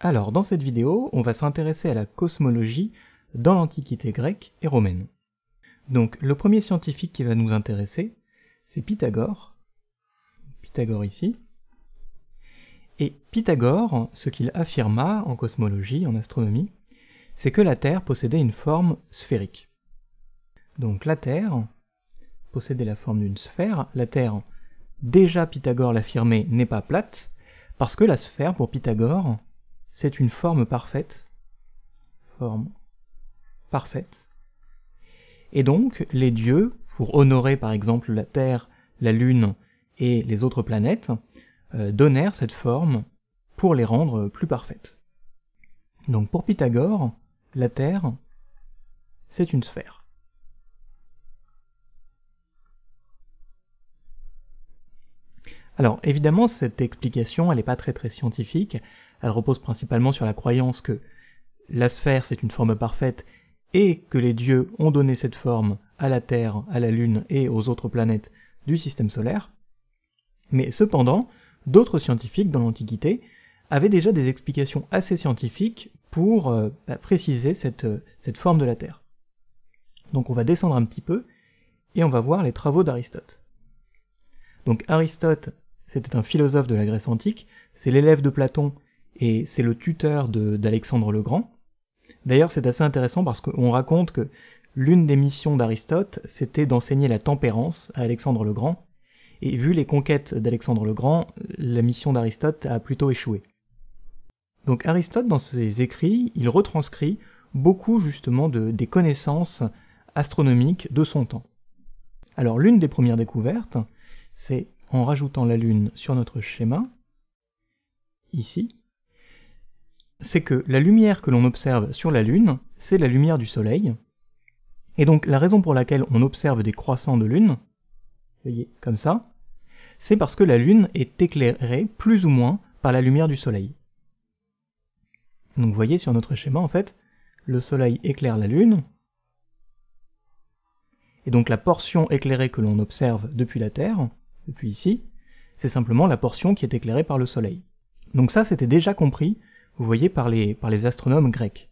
Alors, dans cette vidéo, on va s'intéresser à la cosmologie dans l'Antiquité grecque et romaine. Donc, le premier scientifique qui va nous intéresser, c'est Pythagore. Pythagore ici. Et Pythagore, ce qu'il affirma en cosmologie, en astronomie, c'est que la Terre possédait une forme sphérique. Donc la Terre possédait la forme d'une sphère. La Terre, déjà Pythagore l'affirmait, n'est pas plate, parce que la sphère, pour Pythagore, c'est une forme parfaite. Forme parfaite. Et donc, les dieux, pour honorer par exemple la Terre, la Lune et les autres planètes, euh, donnèrent cette forme pour les rendre plus parfaites. Donc pour Pythagore, la Terre, c'est une sphère. Alors évidemment, cette explication, elle n'est pas très très scientifique, elle repose principalement sur la croyance que la sphère c'est une forme parfaite et que les dieux ont donné cette forme à la Terre, à la Lune et aux autres planètes du système solaire. Mais cependant, d'autres scientifiques dans l'Antiquité avaient déjà des explications assez scientifiques pour euh, bah, préciser cette, euh, cette forme de la Terre. Donc on va descendre un petit peu et on va voir les travaux d'Aristote. Donc Aristote, c'était un philosophe de la Grèce antique, c'est l'élève de Platon et c'est le tuteur d'Alexandre le Grand. D'ailleurs, c'est assez intéressant parce qu'on raconte que l'une des missions d'Aristote, c'était d'enseigner la tempérance à Alexandre le Grand, et vu les conquêtes d'Alexandre le Grand, la mission d'Aristote a plutôt échoué. Donc Aristote, dans ses écrits, il retranscrit beaucoup justement de, des connaissances astronomiques de son temps. Alors l'une des premières découvertes, c'est en rajoutant la Lune sur notre schéma, ici, c'est que la lumière que l'on observe sur la Lune, c'est la lumière du Soleil, et donc la raison pour laquelle on observe des croissants de Lune, voyez, comme ça, c'est parce que la Lune est éclairée plus ou moins par la lumière du Soleil. Donc vous voyez sur notre schéma, en fait, le Soleil éclaire la Lune, et donc la portion éclairée que l'on observe depuis la Terre, depuis ici, c'est simplement la portion qui est éclairée par le Soleil. Donc ça, c'était déjà compris, vous voyez, par les, par les astronomes grecs.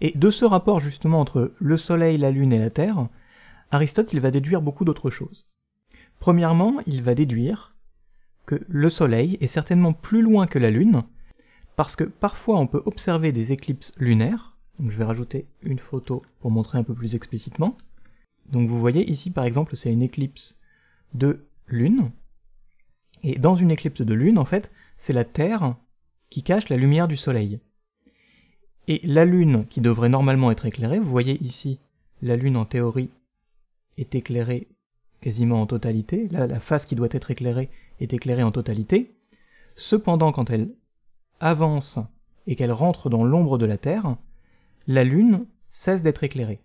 Et de ce rapport justement entre le Soleil, la Lune et la Terre, Aristote il va déduire beaucoup d'autres choses. Premièrement, il va déduire que le Soleil est certainement plus loin que la Lune, parce que parfois on peut observer des éclipses lunaires, donc je vais rajouter une photo pour montrer un peu plus explicitement. Donc vous voyez ici par exemple c'est une éclipse de lune. Et dans une éclipse de lune, en fait, c'est la Terre qui cache la lumière du Soleil. Et la lune qui devrait normalement être éclairée, vous voyez ici, la lune en théorie est éclairée quasiment en totalité, la face qui doit être éclairée est éclairée en totalité. Cependant, quand elle avance et qu'elle rentre dans l'ombre de la Terre, la Lune cesse d'être éclairée.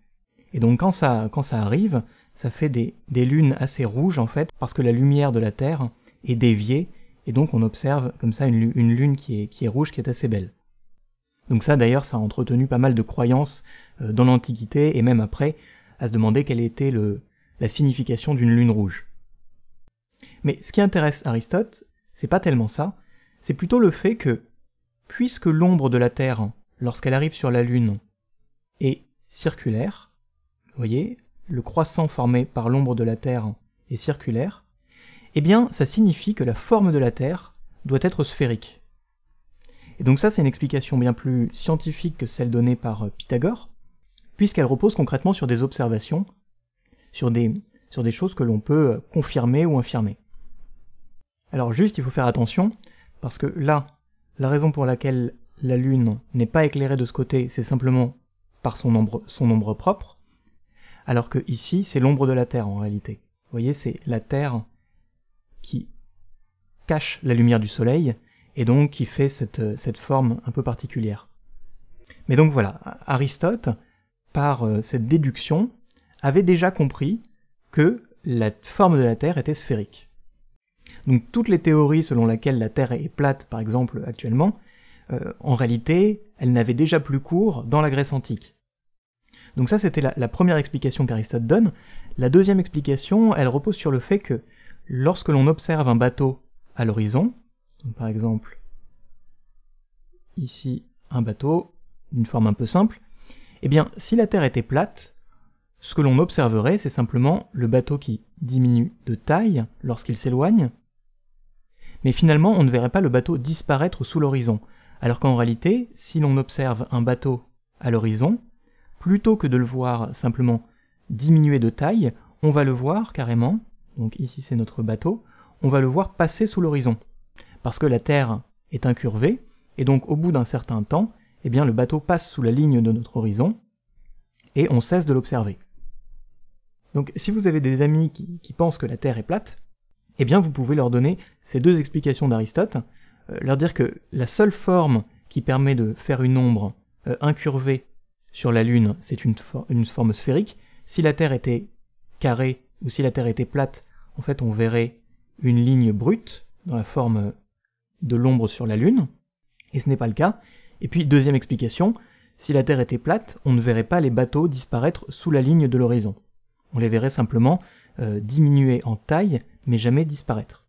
Et donc ça, quand ça arrive, ça fait des, lunes assez rouges en fait, parce que la lumière de la Terre est déviée, et donc on observe comme ça une, lune qui est, rouge, qui est assez belle. Donc ça d'ailleurs, ça a entretenu pas mal de croyances euh, dans l'Antiquité, et même après, à se demander quelle était le, la signification d'une lune rouge. Mais ce qui intéresse Aristote, c'est pas tellement ça, c'est plutôt le fait que, puisque l'ombre de la Terre, lorsqu'elle arrive sur la Lune, est circulaire, vous voyez, le croissant formé par l'ombre de la Terre est circulaire, eh bien ça signifie que la forme de la Terre doit être sphérique. Et donc ça c'est une explication bien plus scientifique que celle donnée par euh, Pythagore, puisqu'elle repose concrètement sur des observations, sur des, sur des choses que l'on peut euh, confirmer ou infirmer. Alors juste il faut faire attention, parce que là, la raison pour laquelle la Lune n'est pas éclairée de ce côté, c'est simplement par son nombre son ombre propre, alors que ici, c'est l'ombre de la Terre en réalité. Vous voyez, c'est la Terre qui cache la lumière du Soleil, et donc qui fait cette, euh, forme un peu particulière. Mais donc voilà, Aristote, par euh, cette déduction, avait déjà compris que la forme de la Terre était sphérique. Donc toutes les théories selon lesquelles la Terre est plate, par exemple, actuellement, euh, en réalité, elles n'avaient déjà plus cours dans la Grèce antique. Donc ça, c'était la, première explication qu'Aristote donne. La deuxième explication, elle repose sur le fait que lorsque l'on observe un bateau à l'horizon, par exemple ici un bateau d'une forme un peu simple, eh bien si la Terre était plate, ce que l'on observerait, c'est simplement le bateau qui diminue de taille lorsqu'il s'éloigne, mais finalement on ne verrait pas le bateau disparaître sous l'horizon, alors qu'en réalité, si l'on observe un bateau à l'horizon, plutôt que de le voir simplement diminuer de taille, on va le voir carrément, donc ici c'est notre bateau, on va le voir passer sous l'horizon. Parce que la Terre est incurvée, et donc au bout d'un certain temps, eh bien le bateau passe sous la ligne de notre horizon, et on cesse de l'observer. Donc si vous avez des amis qui, pensent que la Terre est plate, eh bien vous pouvez leur donner ces deux explications d'Aristote, euh, leur dire que la seule forme qui permet de faire une ombre euh, incurvée sur la Lune, c'est une, forme sphérique. Si la Terre était carrée ou si la Terre était plate, en fait, on verrait une ligne brute dans la forme de l'ombre sur la Lune, et ce n'est pas le cas. Et puis, deuxième explication, si la Terre était plate, on ne verrait pas les bateaux disparaître sous la ligne de l'horizon. On les verrait simplement euh, diminuer en taille, mais jamais disparaître.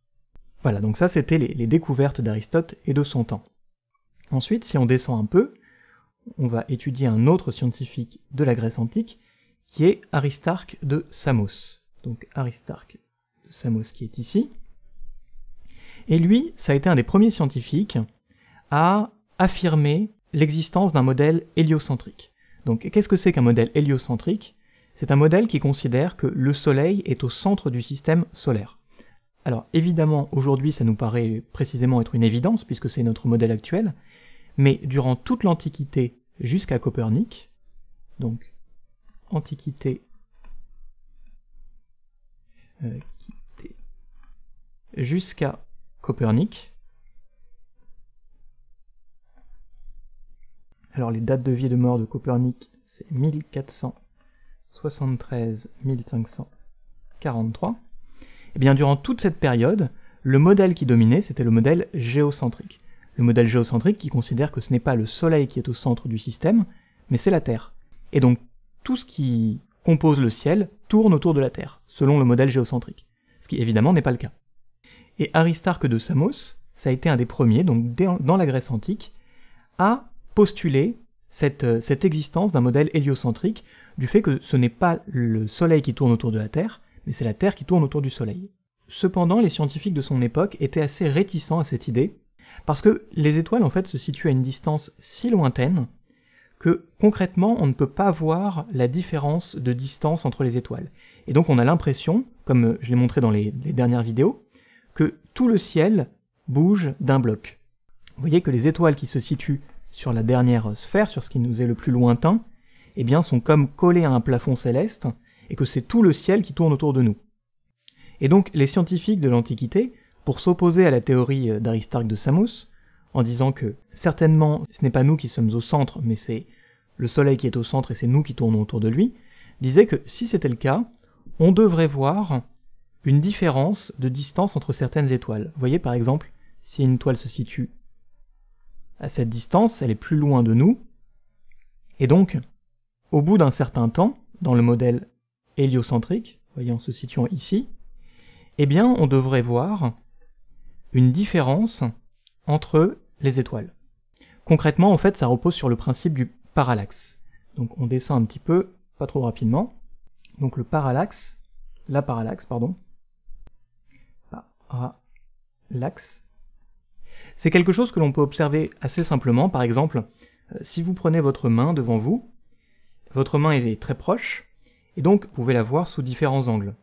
Voilà, donc ça c'était les, découvertes d'Aristote et de son temps. Ensuite, si on descend un peu, on va étudier un autre scientifique de la Grèce antique, qui est Aristarque de Samos. Donc Aristarque de Samos qui est ici. Et lui, ça a été un des premiers scientifiques à affirmer l'existence d'un modèle héliocentrique. Donc qu'est-ce que c'est qu'un modèle héliocentrique C'est un modèle qui considère que le Soleil est au centre du système solaire. Alors évidemment, aujourd'hui, ça nous paraît précisément être une évidence, puisque c'est notre modèle actuel, mais durant toute l'Antiquité jusqu'à Copernic, donc Antiquité euh, jusqu'à Copernic. Alors les dates de vie et de mort de Copernic, c'est 1473-1543. Et eh bien durant toute cette période, le modèle qui dominait, c'était le modèle géocentrique le modèle géocentrique qui considère que ce n'est pas le Soleil qui est au centre du système, mais c'est la Terre. Et donc tout ce qui compose le ciel tourne autour de la Terre, selon le modèle géocentrique, ce qui évidemment n'est pas le cas. Et Aristarque de Samos, ça a été un des premiers, donc dans la Grèce antique, à postuler cette, euh, cette existence d'un modèle héliocentrique, du fait que ce n'est pas le Soleil qui tourne autour de la Terre, mais c'est la Terre qui tourne autour du Soleil. Cependant, les scientifiques de son époque étaient assez réticents à cette idée, parce que les étoiles en fait se situent à une distance si lointaine que concrètement on ne peut pas voir la différence de distance entre les étoiles. Et donc on a l'impression, comme euh, je l'ai montré dans les, dernières vidéos, que tout le ciel bouge d'un bloc. Vous voyez que les étoiles qui se situent sur la dernière sphère, sur ce qui nous est le plus lointain, eh bien sont comme collées à un plafond céleste, et que c'est tout le ciel qui tourne autour de nous. Et donc les scientifiques de l'Antiquité pour s'opposer à la théorie euh, d'Aristarque de Samos, en disant que certainement ce n'est pas nous qui sommes au centre, mais c'est le Soleil qui est au centre et c'est nous qui tournons autour de lui, disait que si c'était le cas, on devrait voir une différence de distance entre certaines étoiles. Vous voyez par exemple, si une étoile se situe à cette distance, elle est plus loin de nous, et donc, au bout d'un certain temps, dans le modèle héliocentrique, voyez se situant ici, eh bien on devrait voir une différence entre les étoiles. Concrètement, en fait, ça repose sur le principe du parallaxe. Donc on descend un petit peu, pas trop rapidement. Donc le parallaxe, la parallaxe, pardon. Parallaxe. C'est quelque chose que l'on peut observer assez simplement, par exemple, euh, si vous prenez votre main devant vous, votre main est très proche, et donc vous pouvez la voir sous différents angles.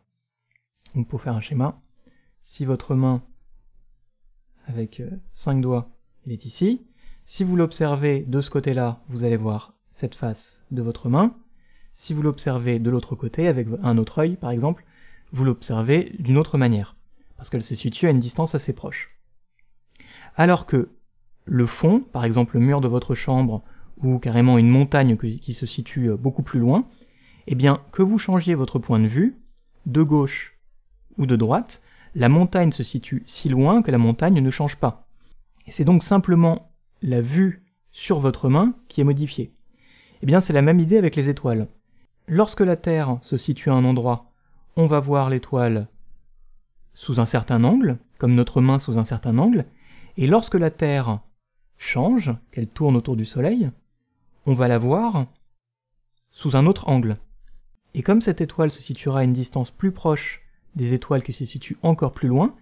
Donc, pour faire un schéma. Si votre main avec euh, cinq doigts, il est ici. Si vous l'observez de ce côté-là, vous allez voir cette face de votre main. Si vous l'observez de l'autre côté, avec un autre œil par exemple, vous l'observez d'une autre manière, parce qu'elle se situe à une distance assez proche. Alors que le fond, par exemple le mur de votre chambre, ou carrément une montagne qui se situe euh, beaucoup plus loin, eh bien que vous changiez votre point de vue, de gauche ou de droite, la montagne se situe si loin que la montagne ne change pas. Et c'est donc simplement la vue sur votre main qui est modifiée. Eh bien, c'est la même idée avec les étoiles. Lorsque la Terre se situe à un endroit, on va voir l'étoile sous un certain angle, comme notre main sous un certain angle, et lorsque la Terre change, qu'elle tourne autour du Soleil, on va la voir sous un autre angle. Et comme cette étoile se situera à une distance plus proche des étoiles qui se situent encore plus loin,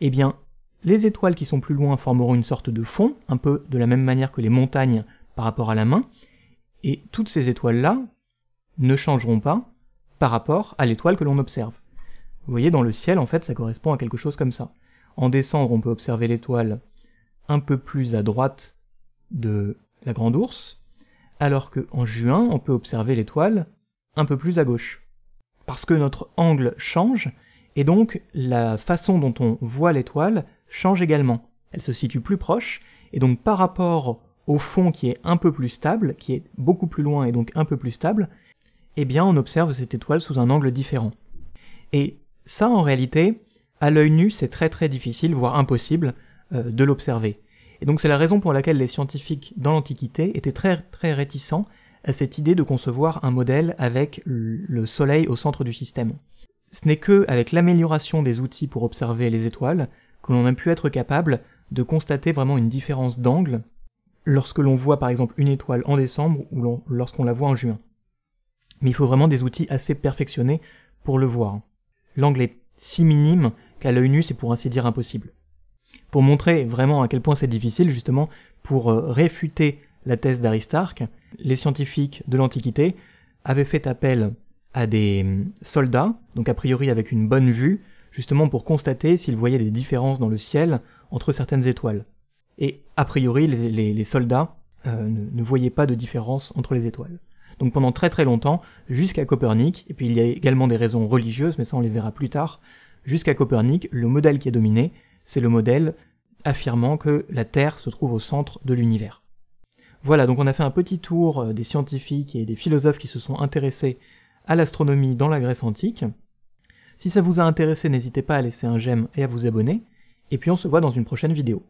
eh bien, les étoiles qui sont plus loin formeront une sorte de fond, un peu de la même manière que les montagnes par rapport à la main, et toutes ces étoiles-là ne changeront pas par rapport à l'étoile que l'on observe. Vous voyez, dans le ciel, en fait, ça correspond à quelque chose comme ça. En décembre, on peut observer l'étoile un peu plus à droite de la grande Ourse, alors qu'en juin, on peut observer l'étoile un peu plus à gauche. Parce que notre angle change, et donc, la façon dont on voit l'étoile change également. Elle se situe plus proche, et donc par rapport au fond qui est un peu plus stable, qui est beaucoup plus loin et donc un peu plus stable, eh bien on observe cette étoile sous un angle différent. Et ça, en réalité, à l'œil nu, c'est très très difficile, voire impossible, euh, de l'observer. Et donc c'est la raison pour laquelle les scientifiques dans l'Antiquité étaient très très réticents à cette idée de concevoir un modèle avec le Soleil au centre du système. Ce n'est que avec l'amélioration des outils pour observer les étoiles que l'on a pu être capable de constater vraiment une différence d'angle lorsque l'on voit par exemple une étoile en décembre ou lorsqu'on la voit en juin. Mais il faut vraiment des outils assez perfectionnés pour le voir. L'angle est si minime qu'à l'œil nu c'est pour ainsi dire impossible. Pour montrer vraiment à quel point c'est difficile, justement, pour euh, réfuter la thèse d'Aristarque, les scientifiques de l'Antiquité avaient fait appel à des hum, soldats, donc a priori avec une bonne vue, justement pour constater s'ils voyaient des différences dans le ciel entre certaines étoiles. Et a priori, les, soldats euh, ne, voyaient pas de différence entre les étoiles. Donc pendant très très longtemps, jusqu'à Copernic, et puis il y a également des raisons religieuses, mais ça on les verra plus tard, jusqu'à Copernic, le modèle qui est dominé, c'est le modèle affirmant que la Terre se trouve au centre de l'univers. Voilà, donc on a fait un petit tour euh, des scientifiques et des philosophes qui se sont intéressés à l'astronomie dans la Grèce antique. Si ça vous a intéressé, n'hésitez pas à laisser un j'aime et à vous abonner, et puis on se voit dans une prochaine vidéo.